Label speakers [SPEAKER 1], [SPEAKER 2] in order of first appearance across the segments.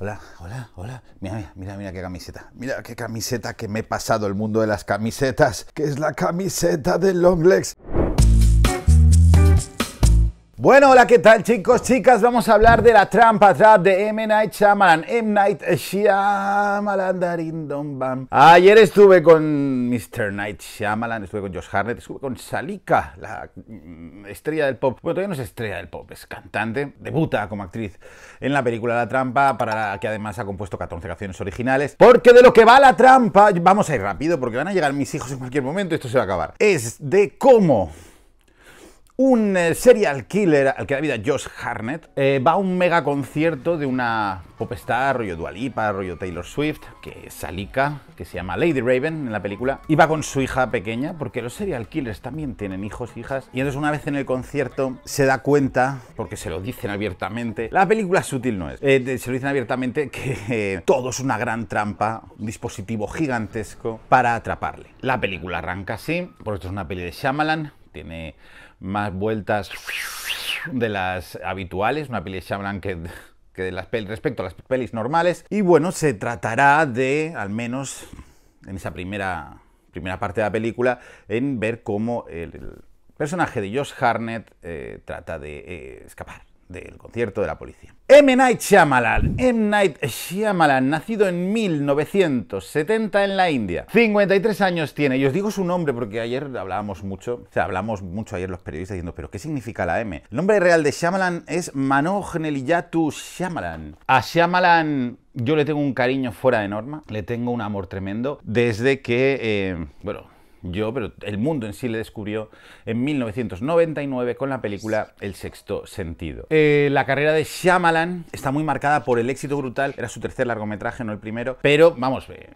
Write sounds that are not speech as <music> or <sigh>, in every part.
[SPEAKER 1] Hola, hola, hola. Mira, mira, mira, qué camiseta. Mira qué camiseta que me he pasado el mundo de las camisetas, que es la camiseta de Longlegs. Bueno, hola, ¿qué tal chicos, chicas? Vamos a hablar de la trampa trap de M. Night Shyamalan. M. Night Shyamalan Darindon Bam. Ayer estuve con Mr. Night Shyamalan, estuve con Josh Harnett, estuve con Salika, la mm, estrella del pop. Bueno, todavía no es estrella del pop, es cantante. Debuta como actriz en la película La Trampa, para la que además ha compuesto 14 canciones originales. Porque de lo que va La Trampa, vamos a ir rápido porque van a llegar mis hijos en cualquier momento, esto se va a acabar. Es de cómo un eh, serial killer al que da vida Josh Harnett eh, va a un mega concierto de una popstar, rollo Dualipa, rollo Taylor Swift, que es Alika, que se llama Lady Raven en la película, y va con su hija pequeña, porque los serial killers también tienen hijos e hijas, y entonces una vez en el concierto se da cuenta, porque se lo dicen abiertamente, la película sutil no es, eh, se lo dicen abiertamente que todo es una gran trampa, un dispositivo gigantesco para atraparle. La película arranca así, por esto es una peli de Shyamalan, tiene más vueltas de las habituales, una peli de que, respecto a las pelis normales. Y bueno, se tratará de, al menos en esa primera, primera parte de la película, en ver cómo el, personaje de Josh Harnett eh, trata de eh, escapar del concierto de la policía. M. Night Shyamalan, M. Night Shyamalan, nacido en 1970 en la India. 53 años tiene, y os digo su nombre porque ayer hablábamos mucho, o sea, hablamos mucho ayer los periodistas diciendo, pero ¿qué significa la M? El nombre real de Shyamalan es Manoj Neliyatu Shyamalan. A Shyamalan yo le tengo un cariño fuera de norma, le tengo un amor tremendo, desde que, eh, bueno yo, pero el mundo en sí le descubrió en 1999 con la película El Sexto Sentido. Eh, la carrera de Shyamalan está muy marcada por el éxito brutal, era su tercer largometraje, no el primero, pero vamos... Eh,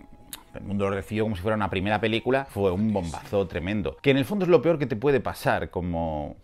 [SPEAKER 1] el mundo lo recibió como si fuera una primera película, fue un bombazo tremendo, que en el fondo es lo peor que te puede pasar como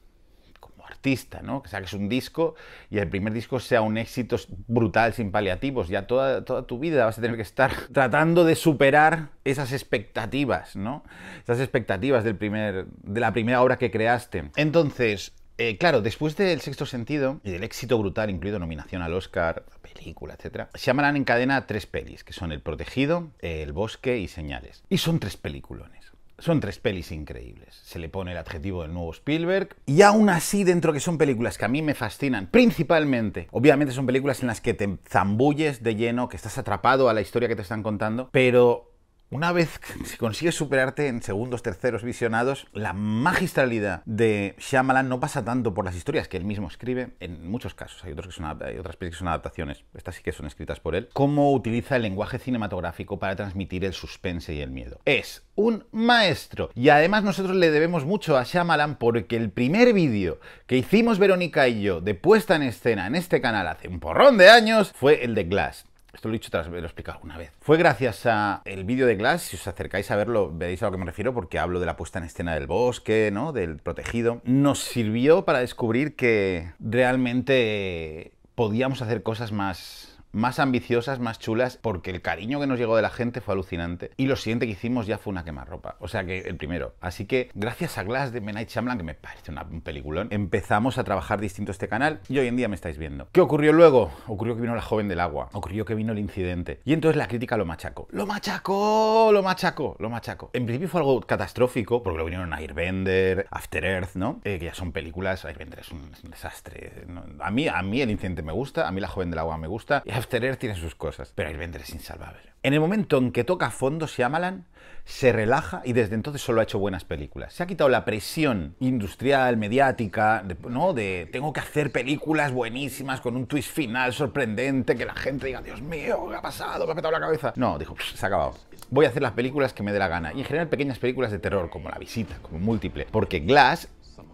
[SPEAKER 1] artista, ¿no? Que saques un disco y el primer disco sea un éxito brutal, sin paliativos. Ya toda, toda tu vida vas a tener que estar <laughs> tratando de superar esas expectativas, ¿no? Esas expectativas del primer, de la primera obra que creaste. Entonces, eh, claro, después del sexto sentido y del éxito brutal, incluido nominación al Oscar, película, etc., en cadena tres pelis, que son El Protegido, El Bosque y Señales. Y son tres peliculones. Son tres pelis increíbles. Se le pone el adjetivo del nuevo Spielberg. Y aún así, dentro que son películas que a mí me fascinan, principalmente, obviamente son películas en las que te zambulles de lleno, que estás atrapado a la historia que te están contando, pero una vez que consigues superarte en segundos, terceros visionados, la magistralidad de Shyamalan no pasa tanto por las historias que él mismo escribe, en muchos casos, hay, otros que hay otras películas que son adaptaciones, estas sí que son escritas por él, como utiliza el lenguaje cinematográfico para transmitir el suspense y el miedo. Es un maestro. Y además nosotros le debemos mucho a Shyamalan porque el primer vídeo que hicimos Verónica y yo de puesta en escena en este canal hace un porrón de años fue el de Glass. Esto lo he dicho tras lo explicado una vez. Fue gracias al el vídeo de Glass, si os acercáis a verlo, veréis a lo que me refiero, porque hablo de la puesta en escena del bosque, ¿no? Del protegido. Nos sirvió para descubrir que realmente podíamos hacer cosas más más ambiciosas, más chulas, porque el cariño que nos llegó de la gente fue alucinante. Y lo siguiente que hicimos ya fue una quemarropa. O sea que el primero. Así que gracias a Glass de Menai Chamlan, que me parece una, un peliculón, empezamos a trabajar distinto este canal y hoy en día me estáis viendo. ¿Qué ocurrió luego? Ocurrió que vino la joven del agua, ocurrió que vino el incidente. Y entonces la crítica lo machacó. ¡Lo machacó! ¡Lo machacó! ¡Lo machacó! En principio fue algo catastrófico, porque lo vinieron a Airbender, After Earth, ¿no? Eh, que ya son películas. Airbender es un, desastre. A, mí, a mí el incidente me gusta, a mí la joven del agua me gusta. After tiene sus cosas, pero vender es insalvable. En el momento en que toca fondo se amalan, se relaja y desde entonces solo ha hecho buenas películas. Se ha quitado la presión industrial, mediática, ¿no? De tengo que hacer películas buenísimas con un twist final sorprendente que la gente diga, Dios mío, ¿qué ha pasado? Me ha petado la cabeza. No, dijo, se ha acabado. Voy a hacer las películas que me dé la gana. Y en general pequeñas películas de terror, como La Visita, como Múltiple. Porque Glass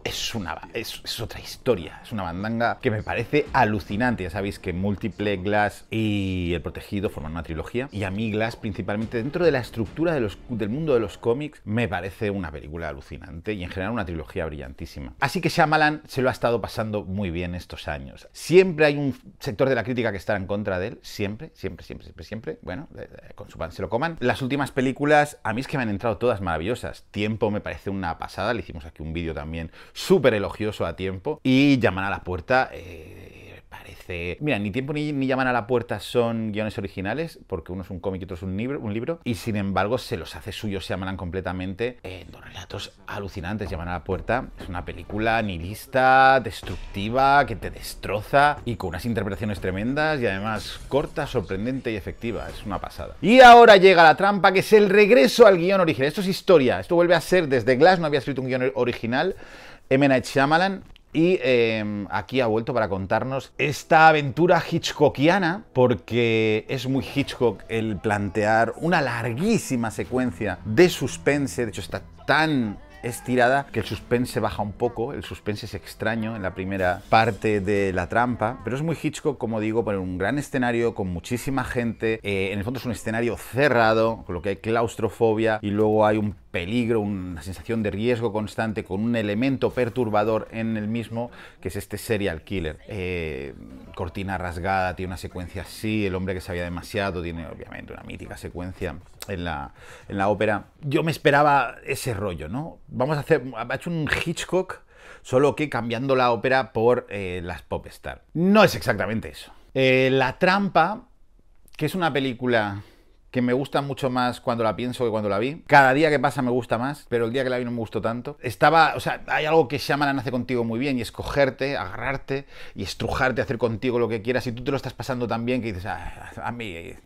[SPEAKER 1] es, una, es, otra historia, es una bandanga que me parece alucinante. Ya sabéis que Múltiple, Glass y El Protegido forman una trilogía y a mí Glass principalmente dentro de la estructura del mundo de los cómics me parece una película alucinante y en general una trilogía brillantísima. Así que Shyamalan se lo ha estado pasando muy bien estos años. Siempre hay un sector de la crítica que está en contra de él, siempre, siempre, siempre, siempre, siempre. Bueno, con su pan se lo coman. Las últimas películas a mí es que me han entrado todas maravillosas. Tiempo me parece una pasada, le hicimos aquí un vídeo también súper elogioso a tiempo y llaman a la puerta. Eh, parece... Mira, ni tiempo ni, llaman a la puerta son guiones originales, porque uno es un cómic y otro es un libro, y sin embargo se los hace suyos, se llaman completamente en dos relatos alucinantes. Llaman a la puerta, es una película nihilista, destructiva, que te destroza y con unas interpretaciones tremendas y además corta, sorprendente y efectiva. Es una pasada. Y ahora llega la trampa, que es el regreso al guión original. Esto es historia, esto vuelve a ser desde Glass, no había escrito un guión original. M. Shyamalan, y em, aquí ha vuelto para contarnos esta aventura hitchcockiana, porque es muy Hitchcock el plantear una larguísima secuencia de suspense, de hecho está tan estirada que el suspense baja un poco, el suspense es extraño en la primera parte de la trampa, pero es muy Hitchcock, como digo, por un gran escenario con muchísima gente, eh, en el fondo es un escenario cerrado, con lo que hay claustrofobia y luego hay un peligro, una sensación de riesgo constante con un elemento perturbador en el mismo, que es este serial killer. Eh, cortina rasgada, tiene una secuencia así, el hombre que sabía demasiado, tiene obviamente una mítica secuencia en la, en la ópera. Yo me esperaba ese rollo, ¿no? Vamos a hacer, ha hecho un Hitchcock, solo que cambiando la ópera por eh, las pop star. No es exactamente eso. Eh, la trampa, que es una película que me gusta mucho más cuando la pienso que cuando la vi. Cada día que pasa me gusta más, pero el día que la vi no me gustó tanto. Estaba, o sea, hay algo que Shyamalan hace contigo muy bien y escogerte, agarrarte y estrujarte, hacer contigo lo que quieras y tú te lo estás pasando tan bien que dices, ah, a mí eh,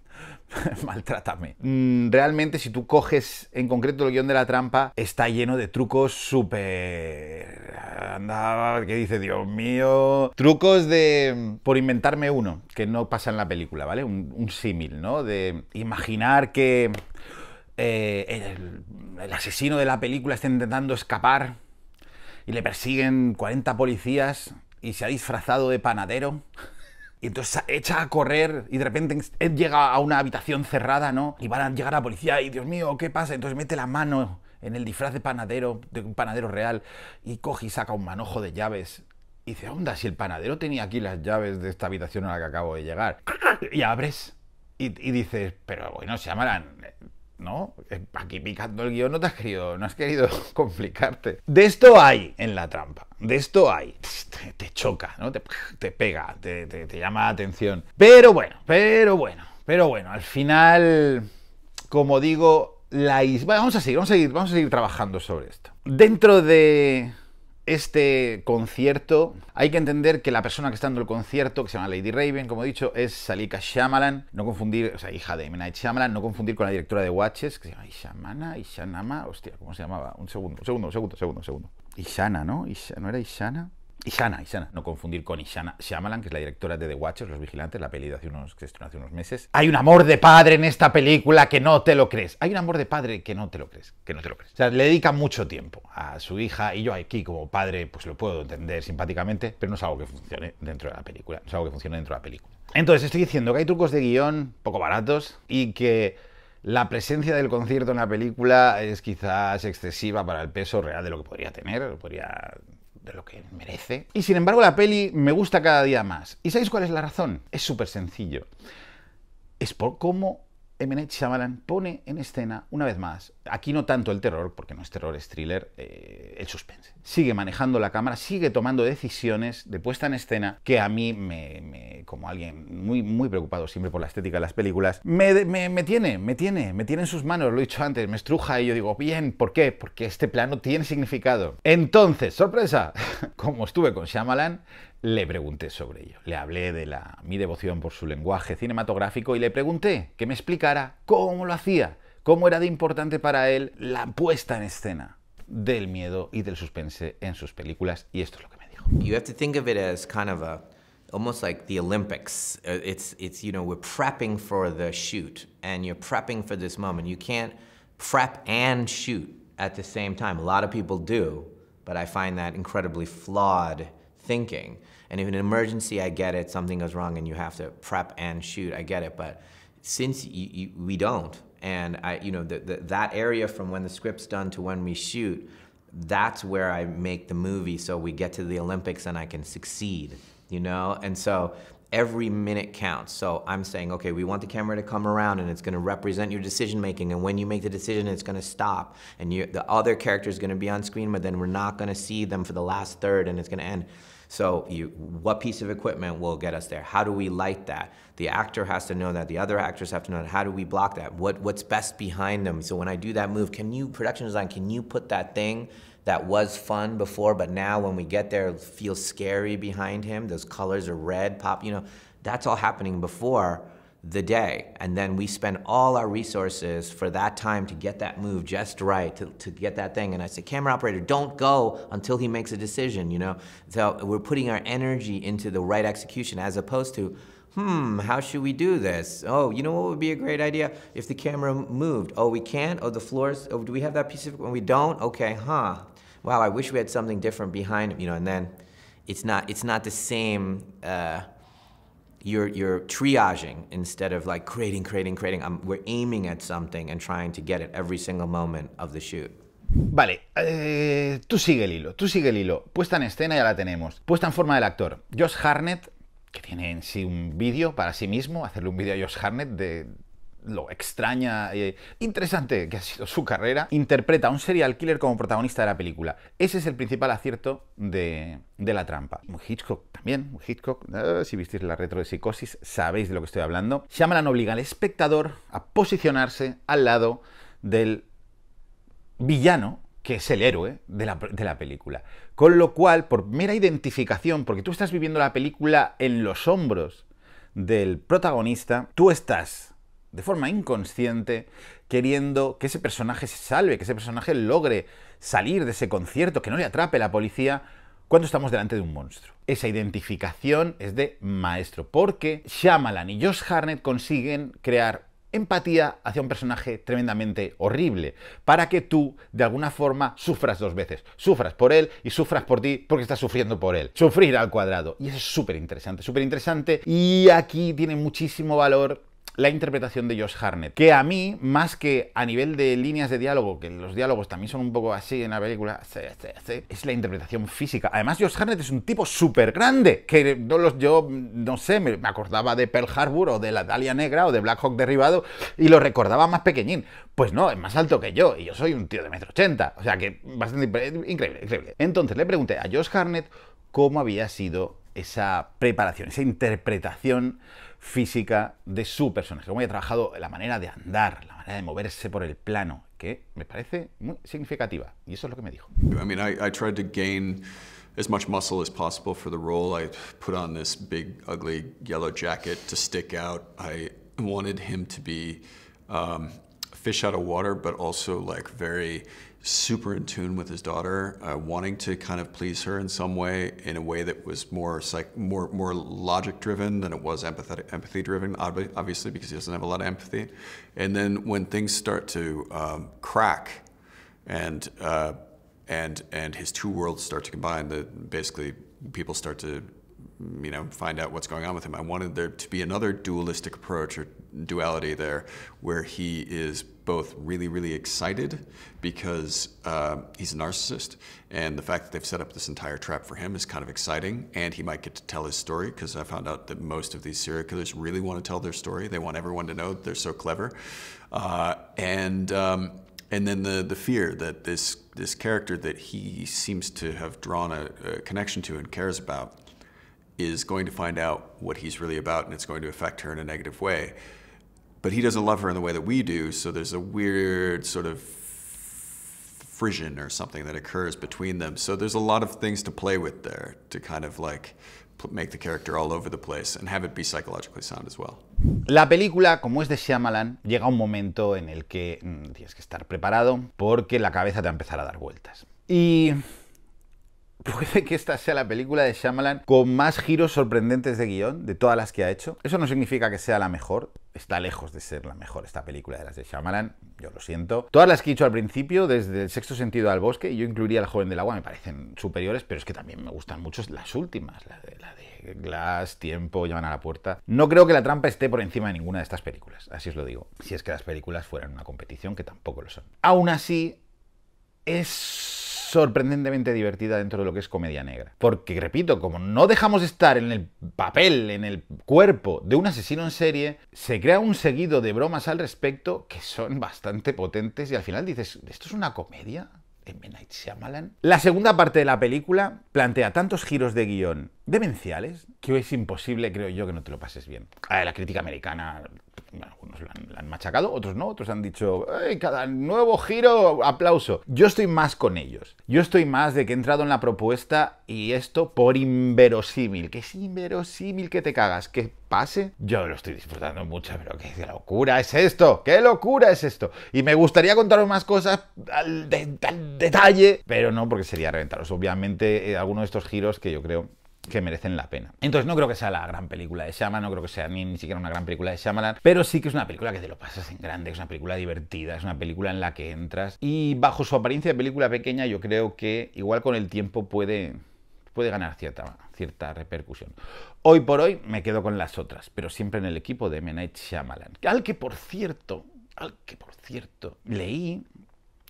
[SPEAKER 1] <laughs> maltrátame. Mm, realmente, si tú coges en concreto el guión de la trampa, está lleno de trucos súper. Andaba, que dice, Dios mío. Trucos de. Por inventarme uno, que no pasa en la película, ¿vale? Un, símil, ¿no? De imaginar que. Eh, el, el asesino de la película está intentando escapar y le persiguen 40 policías y se ha disfrazado de panadero <laughs> Y entonces echa a correr y de repente llega a una habitación cerrada, ¿no? Y van a llegar a la policía y Dios mío, ¿qué pasa? Entonces mete la mano en el disfraz de panadero, de un panadero real, y coge y saca un manojo de llaves. Y dice, onda, si el panadero tenía aquí las llaves de esta habitación a la que acabo de llegar. <laughs> Y abres y, dices, pero bueno, se llamarán ¿no? Eh, aquí picando el guión no te has querido, no has querido <laughs> complicarte. De esto hay en la trampa, de esto hay. Te, choca, ¿no? Te, pega, te, llama la atención. Pero bueno, pero bueno, pero bueno, al final, como digo, la... is... vamos a seguir, vamos a seguir, vamos a seguir trabajando sobre esto. Dentro de este concierto, hay que entender que la persona que está dando el concierto, que se llama Lady Raven, como he dicho, es Salika Shyamalan, no confundir, o sea, hija de Night Shyamalan, no confundir con la directora de Watches, que se llama Ishamana, Ishanama, hostia, ¿cómo se llamaba? Un segundo, un segundo, un segundo, un segundo, segundo. Ishana, ¿no? ¿No era Ishana? Ishana, Ishana, no confundir con Ishana Shyamalan, que es la directora de The Watchers, Los Vigilantes, la peli de hace unos, hace unos meses. Hay un amor de padre en esta película que no te lo crees. Hay un amor de padre que no te lo crees, que no te lo crees. O sea, le dedica mucho tiempo a su hija y yo aquí como padre pues lo puedo entender simpáticamente, pero no es algo que funcione dentro de la película, no es algo que funcione dentro de la película. Entonces estoy diciendo que hay trucos de guión poco baratos y que la presencia del concierto en la película es quizás excesiva para el peso real de lo que podría tener, podría lo que merece. Y sin embargo la peli me gusta cada día más. ¿Y sabéis cuál es la razón? Es súper sencillo. Es por cómo M. Shyamalan pone en escena, una vez más, aquí no tanto el terror, porque no es terror, es thriller, eh, el suspense. Sigue manejando la cámara, sigue tomando decisiones de puesta en escena que a mí, me, como alguien muy, preocupado siempre por la estética de las películas, me, me, tiene, me tiene, me tiene en sus manos, lo he dicho antes, me estruja y yo digo, bien, ¿por qué? Porque este plano tiene significado. Entonces, sorpresa, <laughs> como estuve con Shyamalan, le pregunté sobre ello. Le hablé de mi devoción por su lenguaje cinematográfico y le pregunté que me explicara cómo lo hacía, cómo era de importante para él la puesta en escena del miedo y del suspense en sus películas y esto es lo que me dijo. You have to
[SPEAKER 2] think of it as kind of a almost like the Olympics. Uh, it's it's you know we're prepping for the shoot and you're prepping for this moment. You can't prep and shoot at the same time. A lot of people do, but I find that incredibly flawed thinking. And if in an emergency, I get it, something goes wrong and you have to prep and shoot, I get it. But since you, you, we don't, and I, you know, the, the, that area from when the script's done to when we shoot, that's where I make the movie so we get to the Olympics and I can succeed, you know? And so every minute counts. So I'm saying, okay, we want the camera to come around and it's going to represent your decision making. And when you make the decision, it's going to stop. And you, the other character is going to be on screen, but then we're not going to see them for the last third and it's going to end. So you, what piece of equipment will get us there? How do we light that? The actor has to know that. The other actors have to know that. How do we block that? What, what's best behind them? So when I do that move, can you, production design, can you put that thing that was fun before, but now when we get there, feels scary behind him. Those colors are red, pop, you know, that's all happening before the day. And then we spend all our resources for that time to get that move just right, to, to get that thing. And I say, camera operator, don't go until he makes a decision, you know? So we're putting our energy into the right execution as opposed to, hmm, how should we do this? Oh, you know what would be a great idea? If the camera moved. Oh, we can't? Oh, the floors, oh, do we have that piece of, when we don't? Okay, huh. Wow, I wish we had something different behind, you know, and then it's not, it's not the same, uh, you're triaging instead of like creating, creating, creating. we're aiming at something and trying to get it every single moment of the shoot.
[SPEAKER 1] Vale, eh, tú sigue el hilo, tú sigue el hilo. Puesta en escena ya la tenemos. Puesta en forma del actor. Josh Harnett, que tiene en sí un vídeo para sí mismo, hacerle un vídeo a Josh Harnett de lo extraña, e interesante que ha sido su carrera, interpreta a un serial killer como protagonista de la película. Ese es el principal acierto de, de la trampa. Hitchcock también, Hitchcock, eh, si visteis la retro de psicosis, sabéis de lo que estoy hablando. Shyamalan obliga al espectador a posicionarse al lado del villano, que es el héroe de la, de la película. Con lo cual, por mera identificación, porque tú estás viviendo la película en los hombros del protagonista, tú estás de forma inconsciente, queriendo que ese personaje se salve, que ese personaje logre salir de ese concierto, que no le atrape la policía, cuando estamos delante de un monstruo. Esa identificación es de maestro, porque Shyamalan y Josh Harnett consiguen crear empatía hacia un personaje tremendamente horrible, para que tú, de alguna forma, sufras dos veces. Sufras por él y sufras por ti porque estás sufriendo por él. Sufrir al cuadrado. Y eso es súper interesante, súper interesante. Y aquí tiene muchísimo valor la interpretación de Josh Harnett, que a mí, más que a nivel de líneas de diálogo, que los diálogos también son un poco así en la película, es la interpretación física. Además, Josh Harnett es un tipo súper grande, que no los, yo no sé, me acordaba de Pearl Harbor o de la Dalia Negra o de Black Hawk derribado y lo recordaba más pequeñín. Pues no, es más alto que yo y yo soy un tío de metro ochenta, o sea que bastante increíble, increíble. Entonces le pregunté a Josh Harnett cómo había sido esa preparación, esa interpretación física de su personaje, cómo haya trabajado la manera de andar, la manera de moverse por el plano, que me parece muy significativa. Y eso es lo que me dijo.
[SPEAKER 3] I mean, I, I tried to gain as much muscle as possible for the role. I put on this big, ugly yellow jacket to stick out. I wanted him to be um, fish out of water, but also like very super in tune with his daughter, uh, wanting to kind of please her in some way, in a way that was more psych, more more logic driven than it was empathetic, empathy driven. Obviously, because he doesn't have a lot of empathy. And then when things start to um, crack, and uh, and and his two worlds start to combine, that basically people start to you know find out what's going on with him. I wanted there to be another dualistic approach or duality there, where he is both really, really excited because uh, he's a narcissist, and the fact that they've set up this entire trap for him is kind of exciting, and he might get to tell his story because I found out that most of these serial killers really want to tell their story. They want everyone to know they're so clever, uh, and um, and then the the fear that this this character that he seems to have drawn a, a connection to and cares about is going to find out what he's really about, and it's going to affect her in a negative way but he doesn't love her in the way that we do. So there's a weird sort of frisson or something that occurs between them. So there's a lot of things to play with there to kind of like make the character all over the place and have it be psychologically sound as well.
[SPEAKER 1] La película, como es de Shyamalan, llega un momento en el que mmm, tienes que estar preparado porque la cabeza te va a empezar a dar vueltas. Y puede que esta sea la película de Shyamalan con más giros sorprendentes de guión de todas las que ha hecho. Eso no significa que sea la mejor, está lejos de ser la mejor esta película de las de Shyamalan, yo lo siento. Todas las que he dicho al principio, desde El sexto sentido al bosque, yo incluiría El joven del agua, me parecen superiores, pero es que también me gustan mucho las últimas, la de, la de Glass, Tiempo, Llaman a la puerta. No creo que la trampa esté por encima de ninguna de estas películas, así os lo digo. Si es que las películas fueran una competición, que tampoco lo son. Aún así, es sorprendentemente divertida dentro de lo que es comedia negra. Porque, repito, como no dejamos de estar en el papel, en el cuerpo de un asesino en serie, se crea un seguido de bromas al respecto que son bastante potentes y al final dices, ¿esto es una comedia? en La segunda parte de la película plantea tantos giros de guión demenciales que hoy es imposible, creo yo, que no te lo pases bien. la crítica americana, bueno, algunos la han, machacado, otros no, otros han dicho, cada nuevo giro, aplauso. Yo estoy más con ellos. Yo estoy más de que he entrado en la propuesta y esto por inverosímil, que es inverosímil que te cagas, que pase. Yo lo estoy disfrutando mucho, pero qué locura es esto, qué locura es esto. Y me gustaría contaros más cosas al, detalle, pero no, porque sería reventaros. Obviamente, eh, ...algunos de estos giros que yo creo que merecen la pena. Entonces no creo que sea la gran película de Shyamalan, no creo que sea ni, ni siquiera una gran película de Shyamalan, pero sí que es una película que te lo pasas en grande, es una película divertida, es una película en la que entras y bajo su apariencia de película pequeña yo creo que igual con el tiempo puede puede ganar cierta, cierta repercusión. Hoy por hoy me quedo con las otras, pero siempre en el equipo de M. Night Shyamalan, al que por cierto, al que por cierto, leí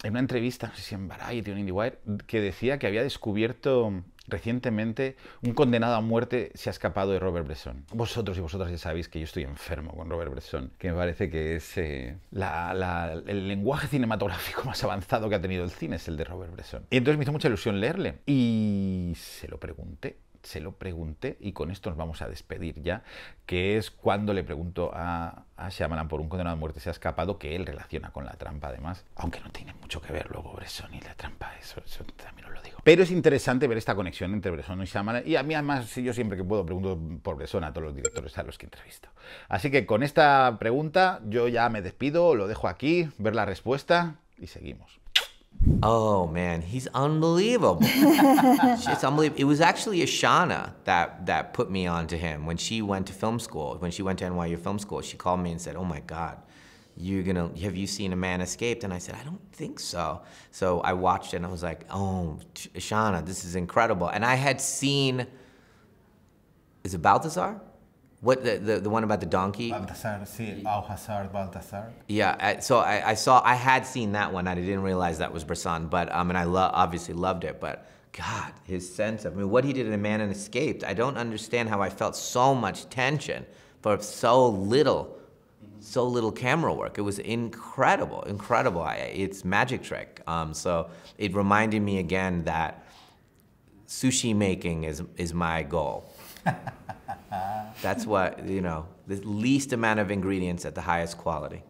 [SPEAKER 1] en una entrevista, no sé si en Variety o en IndieWire, que decía que había descubierto Recientemente, un condenado a muerte se ha escapado de Robert Bresson. Vosotros y vosotras ya sabéis que yo estoy enfermo con Robert Bresson, que me parece que es eh, el lenguaje cinematográfico <laughs> más avanzado que ha tenido el cine, es el de Robert Bresson. Y entonces me hizo mucha ilusión leerle y se lo pregunté se lo pregunté, y con esto nos vamos a despedir ya, que es cuando le pregunto a, a por un condenado a muerte se ha escapado, que él relaciona con la trampa además, aunque no tiene mucho que ver luego Bresson y la trampa, eso, también os lo digo. Pero es interesante ver esta conexión entre Bresson y Shyamalan, y a mí además si yo siempre que puedo pregunto por Bresson a todos los directores a los que entrevisto. Así que con esta pregunta yo ya me despido, lo dejo aquí, ver la respuesta y seguimos. Oh man, he's unbelievable. <laughs> it's unbelievable. It was actually Ashana
[SPEAKER 2] that that put me on to him when she went to film school. When she went to NYU film school, she called me and said, "Oh my God, you're gonna have you seen a man escaped?" And I said, "I don't think so." So I watched it and I was like, "Oh, Ashana, this is incredible." And I had seen. Is it Balthazar? What the, the, the one about the donkey? Baltasar,
[SPEAKER 1] Baltasar.
[SPEAKER 2] Yeah, I, so I, I, saw I had seen that one. and I didn't realize that was Brisson, but um, and I lo- obviously loved it. But God, his sense of I mean, what he did in A Man and Escaped. I don't understand how I felt so much tension for so little, so little camera work. It was incredible, incredible. I, it's magic trick. Um, so it reminded me again that sushi making is is my goal. <laughs>
[SPEAKER 1] Ah. That's
[SPEAKER 2] what, you know, the least amount of ingredients at the highest quality.